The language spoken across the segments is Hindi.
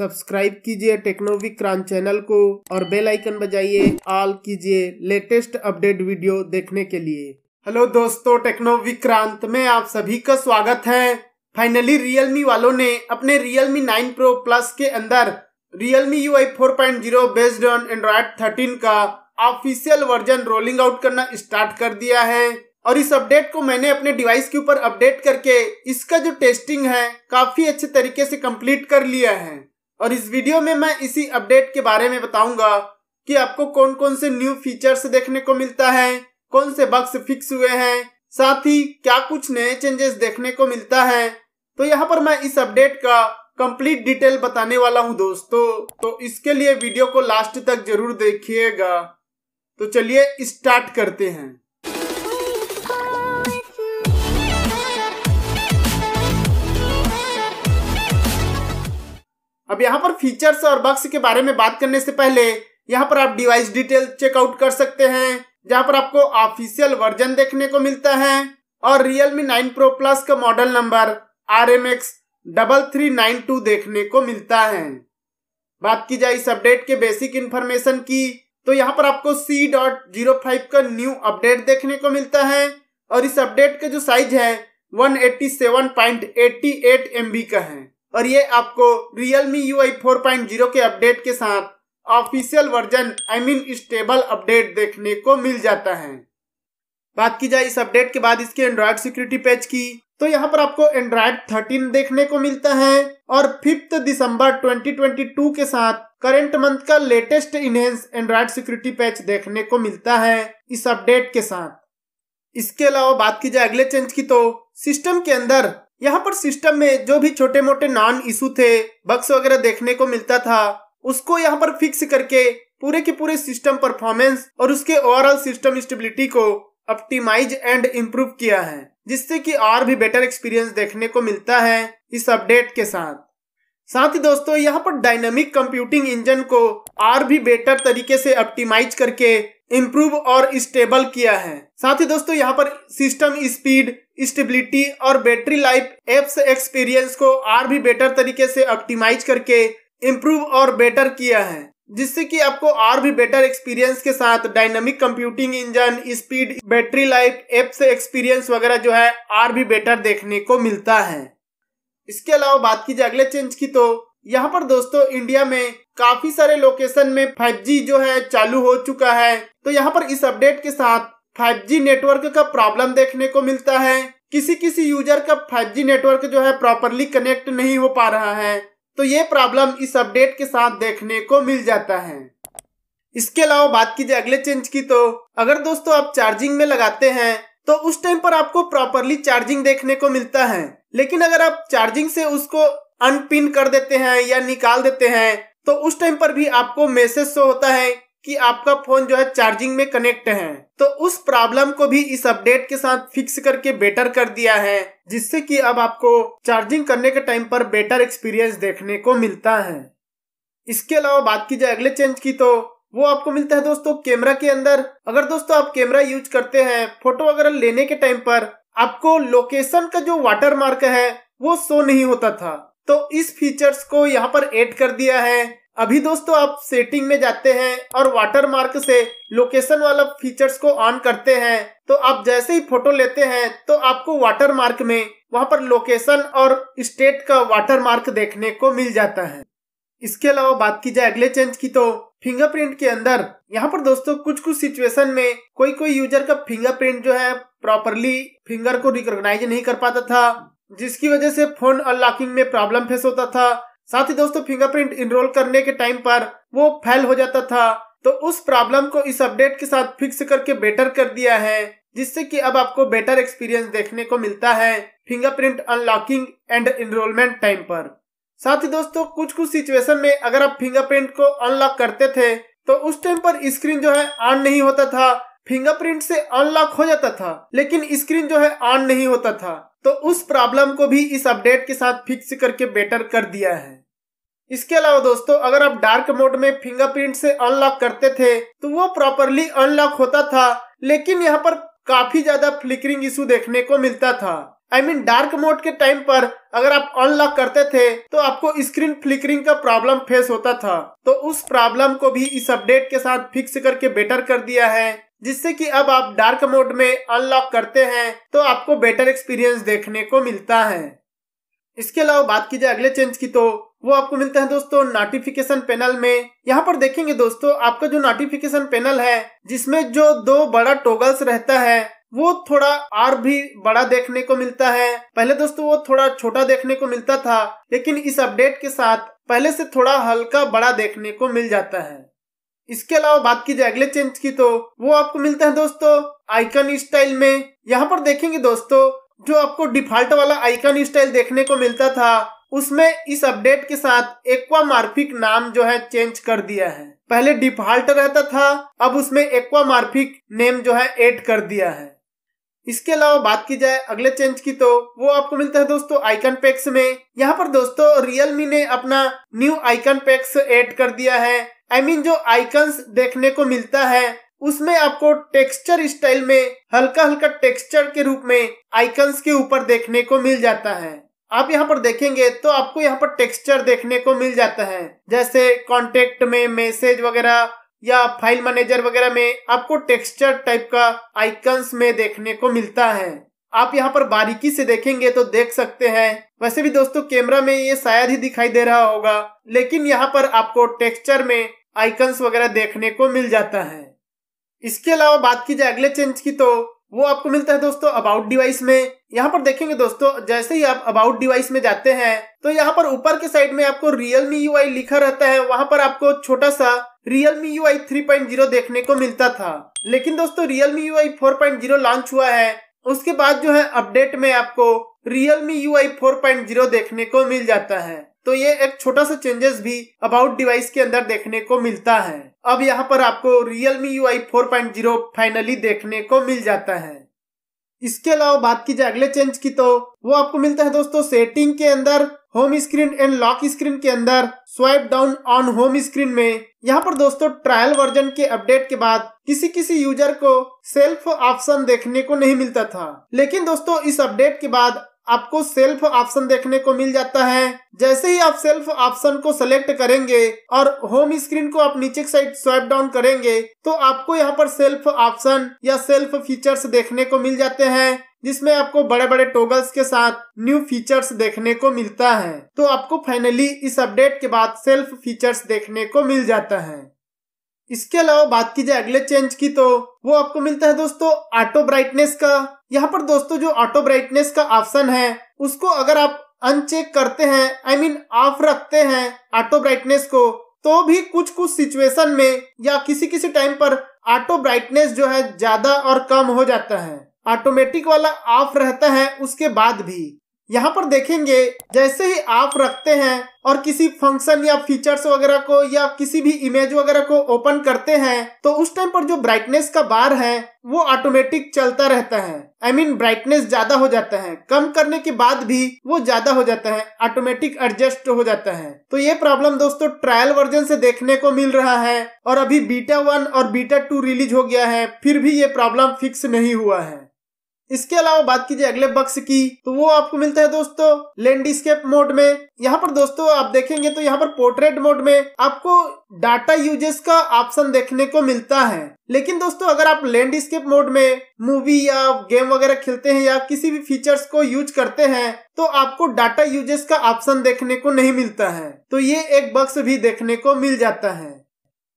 सब्सक्राइब कीजिए टेक्नोविक क्रांच चैनल को और बेल आइकन बजाइए ऑल कीजिए लेटेस्ट अपडेट वीडियो देखने के लिए हेलो दोस्तों टेक्नो विक्रांत में आप सभी का स्वागत है फाइनली रियलमी वालों ने अपने रियलमी 9 प्रो प्लस के अंदर Realme U I four based on Android thirteen का ऑफिशियल वर्जन रोलिंग आउट करना स्टार्ट कर दिया है और इस अपडेट को मैंने अपने डिवाइस के ऊपर अपडेट करके इसका जो टेस्टिंग है काफी अच्छे तरीके से कंप्लीट कर लिया है और इस वीडियो में मैं इसी अपडेट के बारे में बताऊंगा कि आपको कौन कौन से न्यू फीचर्स देखने को मिलता है कौन से बक्स फिक्स हुए हैं साथ ही क्या कुछ नए चेंजेस देखने को मिलता है तो यहाँ पर मैं इस अपडेट का कंप्लीट डिटेल बताने वाला हूँ दोस्तों तो इसके लिए वीडियो को लास्ट तक जरूर देखिएगा तो चलिए स्टार्ट करते हैं अब यहाँ पर फीचर्स और बक्स के बारे में बात करने से पहले यहाँ पर आप डिवाइस डिटेल चेकआउट कर सकते हैं जहाँ पर आपको ऑफिशियल वर्जन देखने को मिलता है और Realme 9 Pro Plus का model number R M X double three nine two देखने को मिलता है बात की जाए इस अपडेट के बेसिक इन्फॉर्मेशन की तो यहाँ पर आपको सी डॉट जीरो फाइव का न्यू अपडेट देखने को मिलता है और इस अपडेट का जो साइज है one eighty seven point eighty eight M B का है और ये आपको Realme UI 4.0 के अपडेट के साथ official version I mean stable update देखने को मिल जाता है बात की जाए इस अपडेट के बाद इसके एंड्रॉयड सिक्योरिटी पेज की तो यहाँ पर आपको एंड्रॉयड 13 देखने को मिलता है और फिफ्थ दिसंबर 2022 के साथ करेंट मंथ का latest enhance Android security patch देखने को मिलता है इस अपडेट के साथ इसके अलावा बात की जाए अगले चेंज की तो सिस्टम के अंदर यहाँ पर सिस्टम में जो भी छोटे मोटे नॉन इशू थे बक्स वगैरह देखने को मिलता था उसको यहाँ पर फिक्स करके पूरे के पूरे सिस्टम परफॉर्मेंस और उसके ओवरऑल सिस्टम स्टेबिलिटी को ऑप्टिमाइज एंड इम्प्रूव किया है जिससे कि और भी बेटर एक्सपीरियंस देखने को मिलता है इस अपडेट के साथ साथ ही दोस्तों यहाँ पर डायनामिक कंप्यूटिंग इंजन को और भी बेटर तरीके से ऑप्टिमाइज करके इम्प्रूव और स्टेबल किया है साथ ही दोस्तों यहाँ पर सिस्टम स्पीड स्टेबिलिटी और बैटरी लाइफ एप्स एक्सपीरियंस को और भी बेटर तरीके से ऑप्टिमाइज करके इम्प्रूव और बेटर किया है जिससे कि आपको और भी बेटर एक्सपीरियंस के साथ dynamic computing engine speed battery life apps experience वगैरह जो है और भी बेटर देखने को मिलता है इसके अलावा बात की जाए अगले चेंज की तो यहाँ पर दोस्तों इंडिया में काफी सारे लोकेशन में 5G जो है चालू हो चुका है तो यहाँ पर इस अपडेट के साथ 5G नेटवर्क का प्रॉब्लम देखने को मिलता है किसी किसी यूजर का 5G नेटवर्क जो है प्रॉपरली कनेक्ट नहीं हो पा रहा है तो ये प्रॉब्लम इस अपडेट के साथ देखने को मिल जाता है इसके अलावा बात कीजिए अगले चेंज की तो अगर दोस्तों आप चार्जिंग में लगाते हैं तो उस टाइम पर आपको प्रॉपरली चार्जिंग देखने को मिलता है लेकिन अगर आप चार्जिंग से उसको अनपिन कर देते हैं या निकाल देते हैं तो उस टाइम पर भी आपको मैसेज शो होता है कि आपका फोन जो है चार्जिंग में कनेक्ट है तो उस प्रॉब्लम को भी इस अपडेट के साथ फिक्स करके बेटर कर दिया है जिससे कि अब आपको चार्जिंग करने के टाइम पर बेटर एक्सपीरियंस देखने को मिलता है इसके अलावा बात की जाए अगले चेंज की तो वो आपको मिलता है दोस्तों कैमरा के अंदर अगर दोस्तों आप कैमरा यूज करते हैं फोटो वगैरह लेने के टाइम पर आपको लोकेशन का जो वाटर मार्क है वो शो नहीं होता था तो इस फीचर्स को यहाँ पर ऐड कर दिया है अभी दोस्तों आप सेटिंग में जाते हैं और वाटरमार्क से लोकेशन वाला फीचर्स को ऑन करते हैं तो आप जैसे ही फोटो लेते हैं तो आपको वाटरमार्क में वहां पर लोकेशन और स्टेट का वाटरमार्क देखने को मिल जाता है इसके अलावा बात की जाए अगले चेंज की तो फिंगरप्रिंट के अंदर यहाँ पर दोस्तों कुछ कुछ सिचुएशन में कोई कोई यूजर का फिंगरप्रिंट जो है प्रॉपरली फिंगर को रिकॉग्नाइज नहीं कर पाता था जिसकी वजह से फोन अनलॉकिंग में प्रॉब्लम फेस होता था साथ ही दोस्तों फिंगरप्रिंट इनरोल करने के टाइम पर वो फेल हो जाता था तो उस प्रॉब्लम को इस अपडेट के साथ फिक्स करके बेटर कर दिया है जिससे कि अब आपको बेटर एक्सपीरियंस देखने को मिलता है fingerprint unlocking and enrolment time पर साथ ही दोस्तों कुछ कुछ सिचुएशन में अगर आप फिंगरप्रिंट को अनलॉक करते थे तो उस टाइम पर स्क्रीन जो है ऑन नहीं होता था फिंगरप्रिंट से अनलॉक हो जाता था लेकिन स्क्रीन जो है ऑन नहीं होता था तो उस प्रॉब्लम को भी इस अपडेट के साथ फिक्स करके बेटर कर दिया है इसके अलावा दोस्तों अगर आप डार्क मोड में फिंगरप्रिंट से अनलॉक करते थे तो वो प्रॉपरली अनलॉक होता था लेकिन यहाँ पर काफी ज्यादा फ्लिकरिंग इशू देखने को मिलता था आई मीन डार्क मोड के टाइम पर अगर आप अनलॉक करते थे तो आपको स्क्रीन फ्लिकरिंग का प्रॉब्लम फेस होता था तो उस प्रॉब्लम को भी इस अपडेट के साथ फिक्स करके बेटर कर दिया है जिससे कि अब आप डार्क मोड में अनलॉक करते हैं तो आपको बेटर एक्सपीरियंस देखने को मिलता है इसके अलावा बात की जाए अगले चेंज की तो वो आपको मिलता है दोस्तों नोटिफिकेशन पैनल में यहाँ पर देखेंगे दोस्तों आपका जो नोटिफिकेशन पैनल है जिसमें जो दो बड़ा टोगल्स रहता है वो थोड़ा और भी बड़ा देखने को मिलता है पहले दोस्तों वो थोड़ा छोटा देखने को मिलता था लेकिन इस अपडेट के साथ पहले से थोड़ा हल्का बड़ा देखने को मिल जाता है इसके अलावा बात की जाए अगले चेंज की तो वो आपको मिलते हैं दोस्तों आइकन स्टाइल में यहाँ पर देखेंगे दोस्तों जो आपको डिफॉल्ट वाला आइकन स्टाइल देखने को मिलता था उसमें इस अपडेट के साथ एक्वामार्फिक नाम जो है चेंज कर दिया है पहले डिफॉल्ट रहता था अब उसमें एक्वामार्फिक नेम जो है एड कर दिया है इसके अलावा बात की जाए अगले चेंज की तो वो आपको मिलता है दोस्तों आइकन पैक्स में यहाँ पर दोस्तों रियलमी ने अपना न्यू आइकन पैक्स ऐड कर दिया है आई I मीन mean, जो आइकन्स देखने को मिलता है उसमें आपको टेक्सचर स्टाइल में हल्का हल्का टेक्सचर के रूप में आइकन्स के ऊपर देखने को मिल जाता है आप यहाँ पर देखेंगे तो आपको यहाँ पर टेक्सचर देखने को मिल जाता है जैसे कॉन्टेक्ट में मैसेज वगैरह या फाइल मैनेजर वगैरह में आपको टेक्सचर टाइप का आइकन्स में देखने को मिलता है आप यहाँ पर बारीकी से देखेंगे तो देख सकते हैं वैसे भी दोस्तों कैमरा में ये शायद ही दिखाई दे रहा होगा लेकिन यहाँ पर आपको टेक्सचर में आइकन्स वगैरह देखने को मिल जाता है इसके अलावा बात की जाए अगले चेंज की तो वो आपको मिलता है दोस्तों अबाउट डिवाइस में यहाँ पर देखेंगे दोस्तों जैसे ही आप अबाउट डिवाइस में जाते हैं तो यहाँ पर ऊपर के साइड में आपको रियलमी यू लिखा रहता है वहां पर आपको छोटा सा Realme U I three point zero देखने को मिलता था लेकिन दोस्तों Realme U I four point zero launch हुआ है उसके बाद जो है अपडेट में आपको Realme U I four point zero देखने को मिल जाता है तो ये एक छोटा सा चेंजेस भी अबाउट डिवाइस के अंदर देखने को मिलता है अब यहाँ पर आपको Realme U I four point zero finally देखने को मिल जाता है इसके अलावा बात की जाए अगले चेंज की तो वो आपको मिलता है दोस्तों सेटिंग के अंदर home screen and lock screen के अंदर swipe down on home screen में यहाँ पर दोस्तों ट्रायल वर्जन के अपडेट के बाद किसी किसी यूजर को सेल्फ ऑप्शन देखने को नहीं मिलता था लेकिन दोस्तों इस अपडेट के बाद आपको सेल्फ ऑप्शन देखने को मिल जाता है जैसे ही आप सेल्फ ऑप्शन को सेलेक्ट करेंगे और होम स्क्रीन को आप नीचे साइड स्वाइप डाउन करेंगे तो आपको यहाँ पर सेल्फ ऑप्शन या सेल्फ फीचर्स देखने को मिल जाते हैं जिसमें आपको बड़े बड़े टोगल्स के साथ न्यू फीचर्स देखने को मिलता है तो आपको फाइनली इस अपडेट के बाद सेल्फ फीचर्स देखने को मिल जाता है इसके अलावा बात की जाए अगले चेंज की तो वो आपको मिलता है दोस्तों ऑटो ब्राइटनेस का यहाँ पर दोस्तों जो ऑटो ब्राइटनेस का ऑप्शन है उसको अगर आप अनचेक करते हैं आई मीन ऑफ रखते हैं ऑटो ब्राइटनेस को तो भी कुछ कुछ सिचुएशन में या किसी किसी टाइम पर ऑटो ब्राइटनेस जो है ज्यादा और कम हो जाता है ऑटोमेटिक वाला ऑफ रहता है उसके बाद भी यहाँ पर देखेंगे जैसे ही आप रखते हैं और किसी फंक्शन या फीचर्स वगैरह को या किसी भी इमेज वगैरह को ओपन करते हैं तो उस टाइम पर जो ब्राइटनेस का बार है वो ऑटोमेटिक चलता रहता है आई मीन ब्राइटनेस ज्यादा हो जाता है कम करने के बाद भी वो ज्यादा हो जाता है ऑटोमेटिक एडजस्ट हो जाता है तो ये प्रॉब्लम दोस्तों ट्रायल वर्जन से देखने को मिल रहा है और अभी बीटा वन और बीटा टू रिलीज हो गया है फिर भी ये प्रॉब्लम फिक्स नहीं हुआ है इसके अलावा बात कीजिए अगले बक्स की तो वो आपको मिलता है दोस्तों लैंडस्केप मोड में यहाँ पर दोस्तों आप देखेंगे तो यहाँ पर पोर्ट्रेट मोड में आपको डाटा यूजेस का ऑप्शन देखने को मिलता है लेकिन दोस्तों अगर आप लैंडस्केप मोड में मूवी या गेम वगैरह खेलते हैं या किसी भी फीचर्स को यूज करते हैं तो आपको डाटा यूजेस का ऑप्शन देखने को नहीं मिलता है तो ये एक बक्स भी देखने को मिल जाता है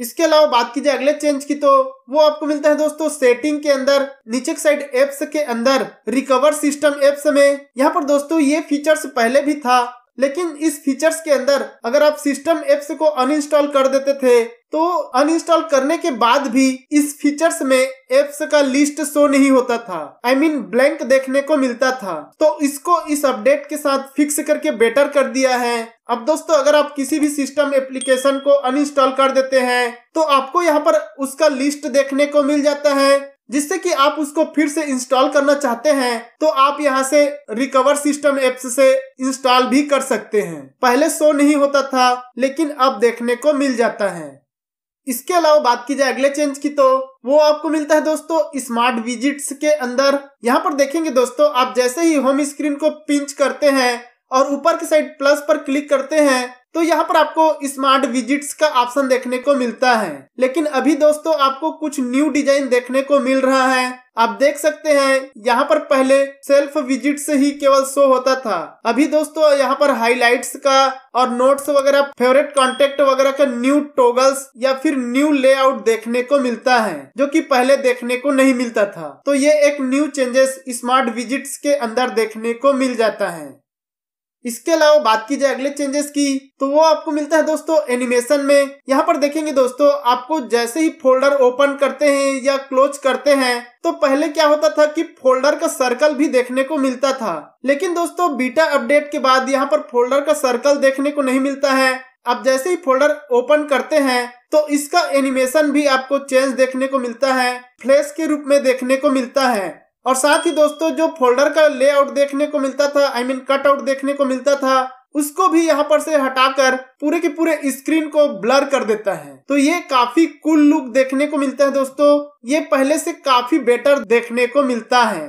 इसके अलावा बात की जाए अगले चेंज की तो वो आपको मिलता है दोस्तों सेटिंग के अंदर नीचे साइड एप्स के अंदर रिकवर सिस्टम एप्स में यहाँ पर दोस्तों ये फीचर्स पहले भी था लेकिन इस फीचर्स के अंदर अगर आप सिस्टम एप्स को अनइंस्टॉल कर देते थे तो अनइंस्टॉल करने के बाद भी इस फीचर्स में एप्स का लिस्ट शो नहीं होता था आई मीन ब्लैंक देखने को मिलता था तो इसको इस अपडेट के साथ फिक्स करके बेटर कर दिया है अब दोस्तों अगर आप किसी भी सिस्टम एप्लीकेशन को अनइंस्टॉल कर देते हैं तो आपको यहाँ पर उसका लिस्ट देखने को मिल जाता है जिससे कि आप उसको फिर से इंस्टॉल करना चाहते हैं तो आप यहाँ से रिकवर सिस्टम एप्स से इंस्टॉल भी कर सकते हैं पहले शो नहीं होता था लेकिन अब देखने को मिल जाता है इसके अलावा बात की जाए अगले चेंज की तो वो आपको मिलता है दोस्तों स्मार्ट विजिट्स के अंदर यहाँ पर देखेंगे दोस्तों आप जैसे ही होम स्क्रीन को पिंच करते हैं और ऊपर की साइड प्लस पर क्लिक करते हैं तो यहाँ पर आपको स्मार्ट विजिट्स का ऑप्शन देखने को मिलता है लेकिन अभी दोस्तों आपको कुछ न्यू डिजाइन देखने को मिल रहा है आप देख सकते हैं यहाँ पर पहले सेल्फ विजिट से ही केवल शो होता था अभी दोस्तों यहाँ पर हाइलाइट्स का और नोट्स वगैरह फेवरेट कॉन्टेक्ट वगैरह का न्यू टोगल्स या फिर न्यू लेआउट देखने को मिलता है जो कि पहले देखने को नहीं मिलता था तो ये एक न्यू चेंजेस स्मार्ट विजिट्स के अंदर देखने को मिल जाता है इसके अलावा बात की जाए अगले चेंजेस की तो वो आपको मिलता है दोस्तों एनिमेशन में यहाँ पर देखेंगे दोस्तों आपको जैसे ही फोल्डर ओपन करते हैं या क्लोज करते हैं तो पहले क्या होता था कि फोल्डर का सर्कल भी देखने को मिलता था लेकिन दोस्तों बीटा अपडेट के बाद यहाँ पर फोल्डर का सर्कल देखने को नहीं मिलता है आप जैसे ही फोल्डर ओपन करते हैं तो इसका एनिमेशन भी आपको चेंज देखने को मिलता है फ्लैश के रूप में देखने को मिलता है और साथ ही दोस्तों जो फोल्डर का लेआउट देखने को मिलता था आई मीन कट आउट देखने को मिलता था उसको भी यहाँ पर से हटाकर पूरे के पूरे स्क्रीन को ब्लर कर देता है तो ये काफी कुल लुक देखने को मिलता है दोस्तों ये पहले से काफी बेटर देखने को मिलता है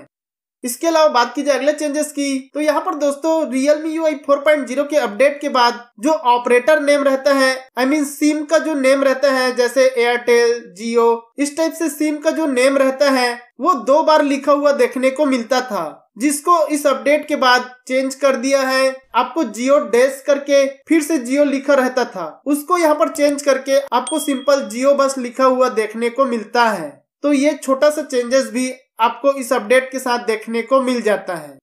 इसके अलावा बात की जाए अगले चेंजेस की तो यहाँ पर दोस्तों रियलमी यू आई के अपडेट के बाद जो ऑपरेटर नेम रहता है आई मीन सिम का जो नेम रहता है जैसे एयरटेल जियो इस टाइप से सिम का जो नेम रहता है वो दो बार लिखा हुआ देखने को मिलता था जिसको इस अपडेट के बाद चेंज कर दिया है आपको जियो डेस्क करके फिर से जियो लिखा रहता था उसको यहाँ पर चेंज करके आपको सिंपल जियो बस लिखा हुआ देखने को मिलता है तो ये छोटा सा चेंजेस भी आपको इस अपडेट के साथ देखने को मिल जाता है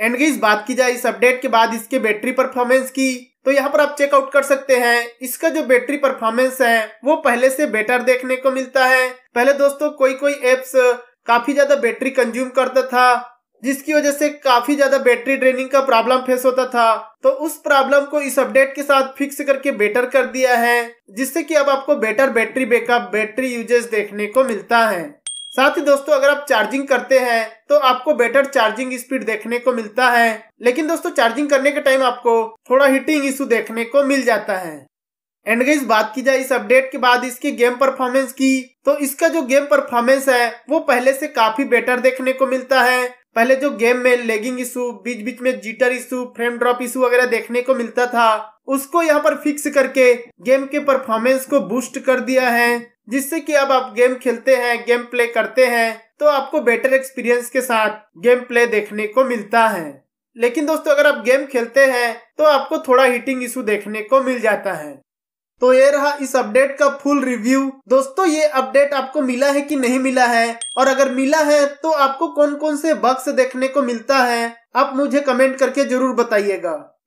एंड इस बात की जाए इस अपडेट के बाद इसके बैटरी परफॉर्मेंस की तो यहाँ पर आप चेकआउट कर सकते हैं इसका जो बैटरी परफॉर्मेंस है वो पहले से बेटर देखने को मिलता है पहले दोस्तों कोई कोई एप्स काफी ज्यादा बैटरी कंज्यूम करता था जिसकी वजह से काफी ज्यादा बैटरी ड्रेनिंग का प्रॉब्लम फेस होता था तो उस प्रॉब्लम को इस अपडेट के साथ फिक्स करके बेटर कर दिया है जिससे कि अब आपको better battery backup battery uses देखने को मिलता है साथ ही दोस्तों अगर आप चार्जिंग करते हैं तो आपको बेटर चार्जिंग स्पीड देखने को मिलता है लेकिन दोस्तों चार्जिंग करने के टाइम आपको थोड़ा हीटिंग इशू देखने को मिल जाता है एंड गई बात की जाए इस अपडेट के बाद इसकी गेम परफॉर्मेंस की तो इसका जो गेम परफॉर्मेंस है वो पहले से काफी बेटर देखने को मिलता है पहले जो गेम में लेगिंग इशू बीच बीच में jitter issue frame drop issue वगैरह देखने को मिलता था उसको यहाँ पर फिक्स करके गेम के परफॉर्मेंस को बूस्ट कर दिया है जिससे कि अब आप गेम खेलते हैं गेम प्ले करते हैं तो आपको बेटर एक्सपीरियंस के साथ गेम प्ले देखने को मिलता है लेकिन दोस्तों अगर आप गेम खेलते हैं तो आपको थोड़ा हीटिंग इशू देखने को मिल जाता है तो ये रहा इस अपडेट का फुल रिव्यू दोस्तों ये अपडेट आपको मिला है कि नहीं मिला है और अगर मिला है तो आपको कौन कौन से बक्स देखने को मिलता है आप मुझे कमेंट करके जरूर बताइएगा